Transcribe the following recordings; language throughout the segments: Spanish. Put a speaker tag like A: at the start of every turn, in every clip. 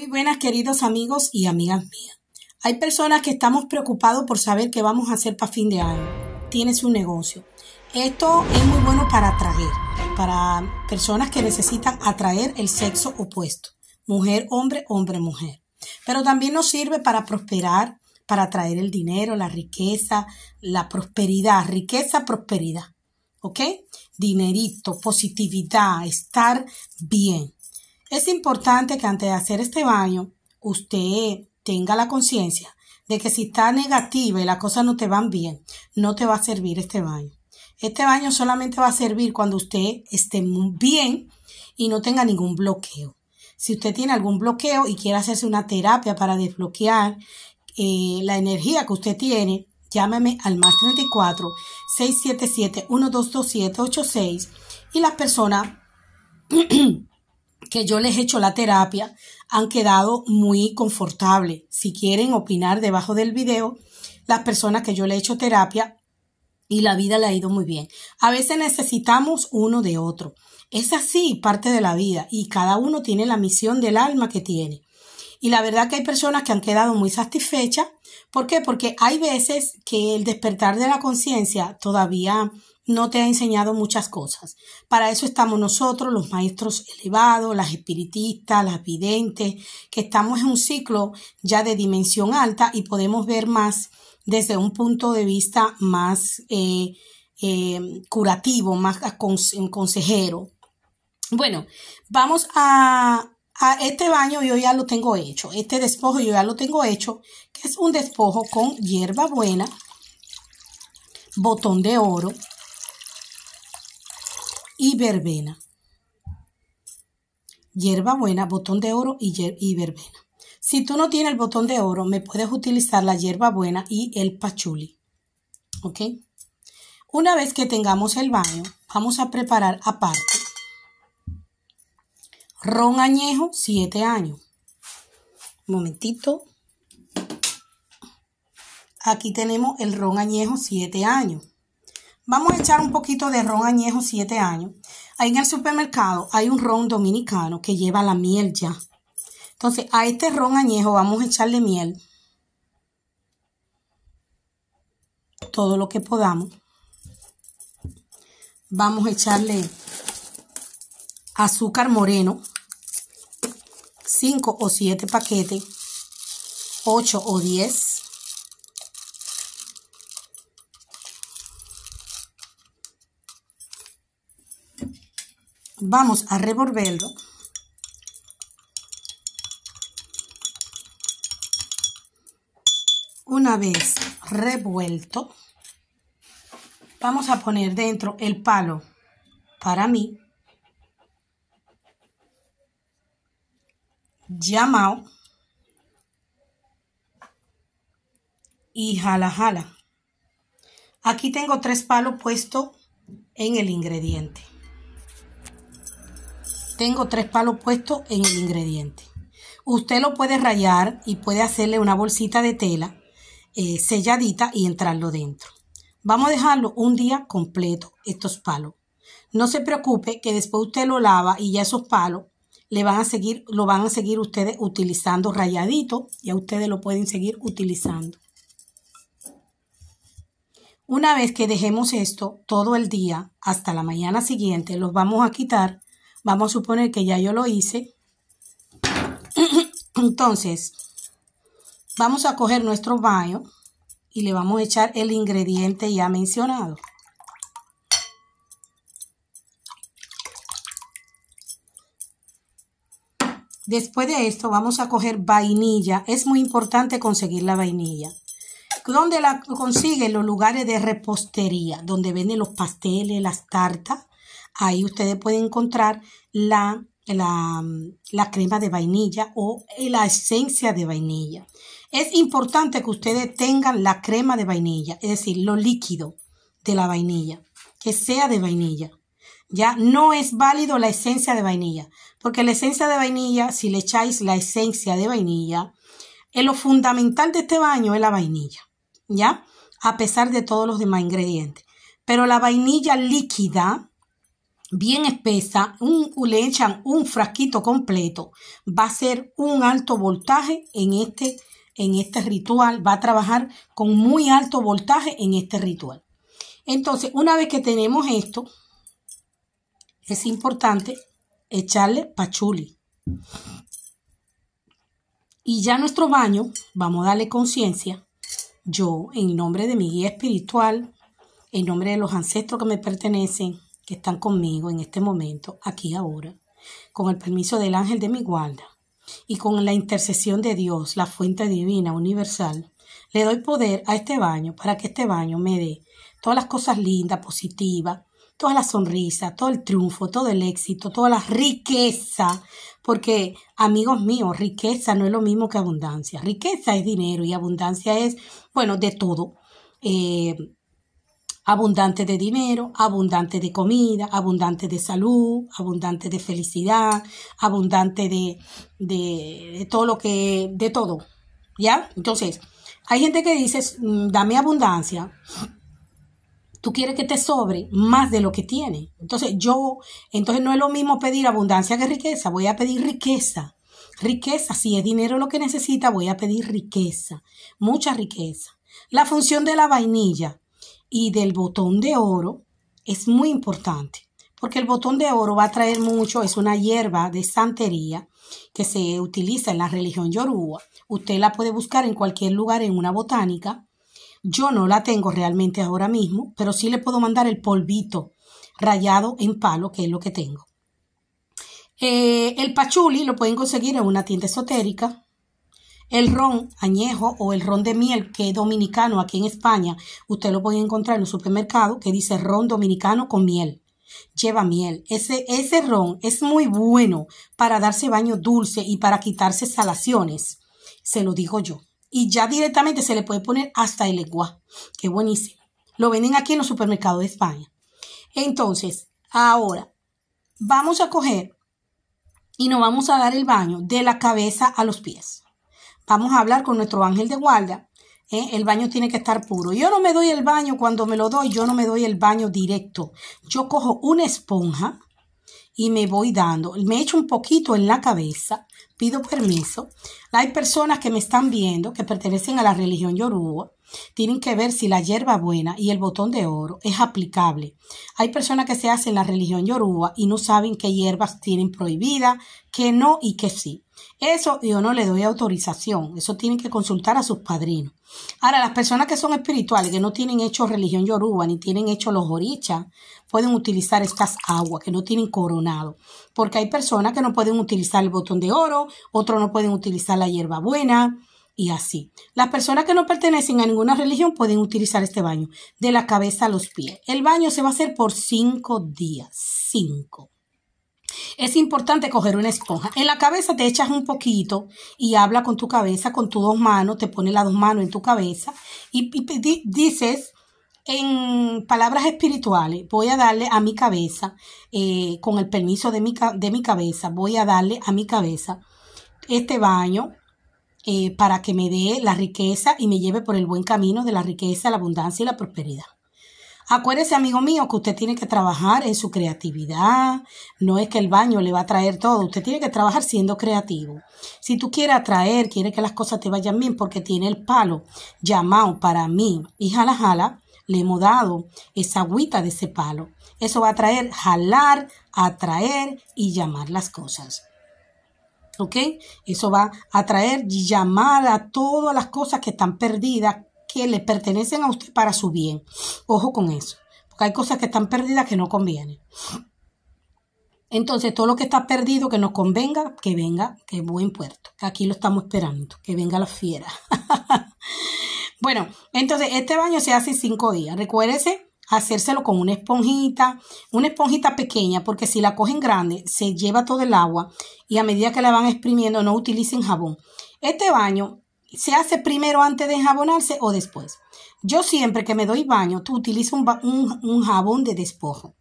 A: Muy buenas, queridos amigos y amigas mías. Hay personas que estamos preocupados por saber qué vamos a hacer para fin de año. Tienes un negocio. Esto es muy bueno para atraer, para personas que necesitan atraer el sexo opuesto, mujer, hombre, hombre, mujer. Pero también nos sirve para prosperar, para atraer el dinero, la riqueza, la prosperidad, riqueza, prosperidad. ¿Ok? Dinerito, positividad, estar bien. Es importante que antes de hacer este baño, usted tenga la conciencia de que si está negativa y las cosas no te van bien, no te va a servir este baño. Este baño solamente va a servir cuando usted esté muy bien y no tenga ningún bloqueo. Si usted tiene algún bloqueo y quiere hacerse una terapia para desbloquear eh, la energía que usted tiene, llámeme al más 34 677 122786 y las personas que yo les he hecho la terapia han quedado muy confortables. Si quieren opinar debajo del video, las personas que yo le he hecho terapia y la vida le ha ido muy bien. A veces necesitamos uno de otro. Es así parte de la vida y cada uno tiene la misión del alma que tiene. Y la verdad que hay personas que han quedado muy satisfechas. ¿Por qué? Porque hay veces que el despertar de la conciencia todavía no te ha enseñado muchas cosas. Para eso estamos nosotros, los maestros elevados, las espiritistas, las videntes, que estamos en un ciclo ya de dimensión alta y podemos ver más desde un punto de vista más eh, eh, curativo, más consejero. Bueno, vamos a, a este baño yo ya lo tengo hecho, este despojo yo ya lo tengo hecho, que es un despojo con hierba buena, botón de oro, y verbena. Hierba buena, botón de oro y, verbena. Si tú no tienes el botón de oro, me puedes utilizar la hierba buena y el pachuli. ¿Ok? Una vez que tengamos el baño, vamos a preparar aparte ron añejo 7 años. momentito. Aquí tenemos el ron añejo 7 años. Vamos a echar un poquito de ron añejo 7 años. Ahí en el supermercado hay un ron dominicano que lleva la miel ya. Entonces, a este ron añejo vamos a echarle miel. Todo lo que podamos. Vamos a echarle azúcar moreno. 5 o 7 paquetes. 8 o 10. Vamos a revolverlo. Una vez revuelto, vamos a poner dentro el palo para mí, llamado y jala jala. Aquí tengo tres palos puestos en el ingrediente tengo tres palos puestos en el ingrediente. Usted lo puede rayar y puede hacerle una bolsita de tela eh, selladita y entrarlo dentro. Vamos a dejarlo un día completo, estos palos. No se preocupe que después usted lo lava y ya esos palos le van a seguir, lo van a seguir ustedes utilizando rayadito. Ya ustedes lo pueden seguir utilizando. Una vez que dejemos esto todo el día hasta la mañana siguiente, los vamos a quitar Vamos a suponer que ya yo lo hice. Entonces, vamos a coger nuestro baño y le vamos a echar el ingrediente ya mencionado. Después de esto vamos a coger vainilla. Es muy importante conseguir la vainilla. ¿Dónde la En Los lugares de repostería, donde venden los pasteles, las tartas. Ahí ustedes pueden encontrar la, la, crema de vainilla o la esencia de vainilla. Es importante que ustedes tengan la crema de vainilla, es decir, lo líquido de la vainilla, que sea de vainilla. Ya no es válido la esencia de vainilla, porque la esencia de vainilla, si le echáis la esencia de vainilla, es eh, lo fundamental de este baño es la vainilla, ¿ya? A pesar de todos los demás ingredientes. Pero la vainilla líquida, bien espesa, un, le echan un frasquito completo, va a ser un alto voltaje en este, en este ritual, va a trabajar con muy alto voltaje en este ritual. Entonces, una vez que tenemos esto, es importante echarle pachuli. Y ya nuestro baño, vamos a darle conciencia, yo en nombre de mi guía espiritual, en nombre de los ancestros que me pertenecen, que están conmigo en este momento, aquí ahora, con el permiso del ángel de mi guarda y con la intercesión de Dios, la fuente divina universal, le doy poder a este baño para que este baño me dé todas las cosas lindas, positivas, toda la sonrisa, todo el triunfo, todo el éxito, toda la riqueza, porque amigos míos, riqueza no es lo mismo que abundancia. Riqueza es dinero y abundancia es, bueno, de todo. Eh, abundante de dinero, abundante de comida, abundante de salud, abundante de felicidad, abundante de, todo lo que, de todo, ¿ya? Entonces, hay gente que dice, mm, dame abundancia, tú quieres que te sobre más de lo que tiene. Entonces yo, entonces no es lo mismo pedir abundancia que riqueza, voy a pedir riqueza. Riqueza, si es dinero lo que necesita, voy a pedir riqueza, mucha riqueza. La función de la vainilla, y del botón de oro es muy importante, porque el botón de oro va a traer mucho, es una hierba de santería que se utiliza en la religión yoruba. Usted la puede buscar en cualquier lugar en una botánica. Yo no la tengo realmente ahora mismo, pero sí le puedo mandar el polvito rayado en palo, que es lo que tengo. Eh, el pachuli lo pueden conseguir en una tienda esotérica, el ron añejo o el ron de miel que es dominicano aquí en España, usted lo puede encontrar en los supermercados que dice ron dominicano con miel. Lleva miel. Ese, ese ron es muy bueno para darse baño dulce y para quitarse salaciones. Se lo digo yo. Y ya directamente se le puede poner hasta el agua. Qué buenísimo. Lo venden aquí en los supermercados de España. Entonces, ahora vamos a coger y nos vamos a dar el baño de la cabeza a los pies vamos a hablar con nuestro ángel de guarda. ¿eh? El baño tiene que estar puro. Yo no me doy el baño cuando me lo doy, yo no me doy el baño directo. Yo cojo una esponja y me voy dando. Me echo un poquito en la cabeza, pido permiso. Hay personas que me están viendo que pertenecen a la religión yoruba tienen que ver si la hierba buena y el botón de oro es aplicable. Hay personas que se hacen la religión yoruba y no saben qué hierbas tienen prohibidas, qué no y qué sí. Eso yo no le doy autorización, eso tienen que consultar a sus padrinos. Ahora, las personas que son espirituales, que no tienen hecho religión yoruba, ni tienen hecho los orichas, pueden utilizar estas aguas que no tienen coronado, porque hay personas que no pueden utilizar el botón de oro, otros no pueden utilizar la hierba buena, y así. Las personas que no pertenecen a ninguna religión pueden utilizar este baño, de la cabeza a los pies. El baño se va a hacer por cinco días. Cinco. Es importante coger una esponja. En la cabeza te echas un poquito y habla con tu cabeza, con tus dos manos, te pones las dos manos en tu cabeza y, dices en palabras espirituales, voy a darle a mi cabeza, eh, con el permiso de mi, de mi cabeza, voy a darle a mi cabeza este baño eh, para que me dé la riqueza y me lleve por el buen camino de la riqueza, la abundancia y la prosperidad. Acuérdese, amigo mío, que usted tiene que trabajar en su creatividad. No es que el baño le va a traer todo. Usted tiene que trabajar siendo creativo. Si tú quieres atraer, quieres que las cosas te vayan bien, porque tiene el palo llamado para mí y jala, jala, le hemos dado esa agüita de ese palo. Eso va a traer, jalar, atraer y llamar las cosas. ¿ok? Eso va a traer llamada a todas las cosas que están perdidas, que le pertenecen a usted para su bien. Ojo con eso, porque hay cosas que están perdidas que no convienen. Entonces, todo lo que está perdido, que nos convenga, que venga, que buen puerto. Aquí lo estamos esperando, que venga la fiera. bueno, entonces este baño se hace cinco días. Recuérdese hacérselo con una esponjita, una esponjita pequeña, porque si la cogen grande se lleva todo el agua y a medida que la van exprimiendo no utilicen jabón. Este baño se hace primero antes de enjabonarse o después. Yo siempre que me doy baño, tú utilizo un, jabón de despojo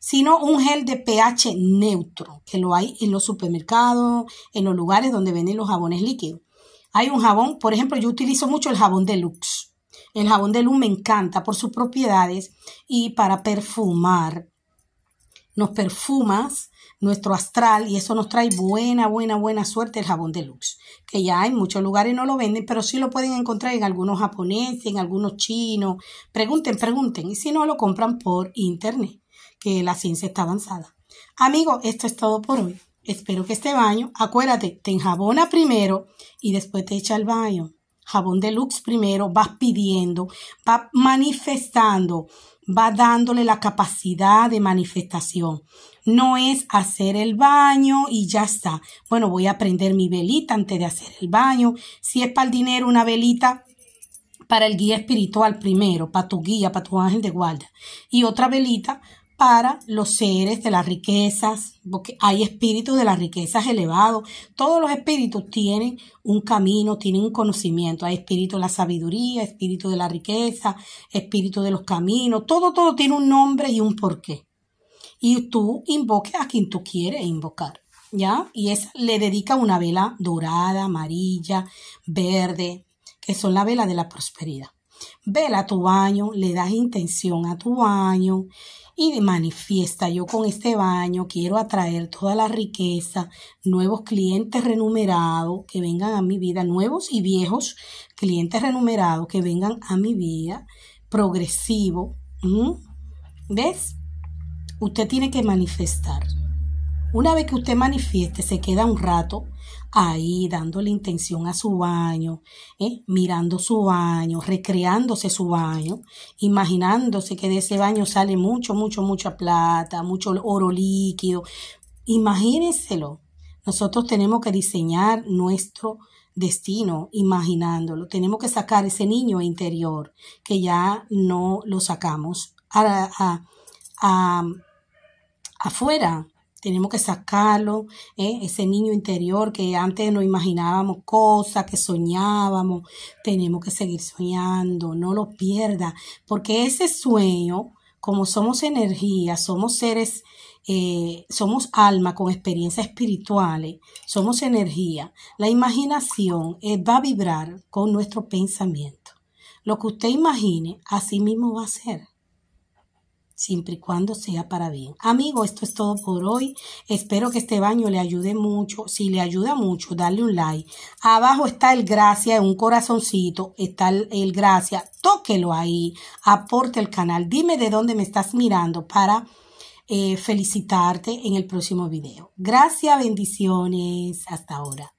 A: sino un gel de pH neutro, que lo hay en los supermercados, en los lugares donde venden los jabones líquidos. Hay un jabón, por ejemplo, yo utilizo mucho el jabón deluxe. El jabón de luz me encanta por sus propiedades y para perfumar. Nos perfumas nuestro astral y eso nos trae buena, buena, buena suerte el jabón de lux, que ya en muchos lugares no lo venden, pero sí lo pueden encontrar en algunos japoneses, en algunos chinos. Pregunten, pregunten, y si no lo compran por internet, que la ciencia está avanzada. Amigo, esto es todo por hoy. Espero que este baño, acuérdate, te enjabona primero y después te echa el baño jabón deluxe primero, vas pidiendo, va manifestando, va dándole la capacidad de manifestación. No es hacer el baño y ya está. Bueno, voy a prender mi velita antes de hacer el baño. Si es para el dinero, una velita para el guía espiritual primero, para tu guía, para tu ángel de guarda. Y otra velita para los seres de las riquezas, porque hay espíritus de las riquezas elevados. Todos los espíritus tienen un camino, tienen un conocimiento. Hay espíritu de la sabiduría, espíritu de la riqueza, espíritu de los caminos. Todo, todo tiene un nombre y un porqué. Y tú invoques a quien tú quieres invocar. ¿Ya? Y es, le dedica una vela dorada, amarilla, verde, que son la vela de la prosperidad. Vela tu baño, le das intención a tu baño y manifiesta, yo con este baño quiero atraer toda la riqueza, nuevos clientes renumerados que vengan a mi vida, nuevos y viejos clientes renumerados que vengan a mi vida, progresivo. ¿Ves? Usted tiene que manifestar. Una vez que usted manifieste, se queda un rato ahí dándole intención a su baño, ¿eh? mirando su baño, recreándose su baño, imaginándose que de ese baño sale mucho, mucho, mucha plata, mucho oro líquido. Imagínenselo. Nosotros tenemos que diseñar nuestro destino imaginándolo. Tenemos que sacar ese niño interior que ya no lo sacamos a, a, a, afuera tenemos que sacarlo, ¿eh? ese niño interior que antes no imaginábamos cosas, que soñábamos. Tenemos que seguir soñando, no lo pierda, porque ese sueño, como somos energía, somos seres, eh, somos alma con experiencias espirituales, somos energía. La imaginación eh, va a vibrar con nuestro pensamiento. Lo que usted imagine, así mismo va a ser siempre y cuando sea para bien. Amigo, esto es todo por hoy. Espero que este baño le ayude mucho. Si le ayuda mucho, dale un like. Abajo está el gracias, un corazoncito, está el, gracia. gracias. Tóquelo ahí, aporte el canal. Dime de dónde me estás mirando para eh, felicitarte en el próximo video. Gracias, bendiciones. Hasta ahora.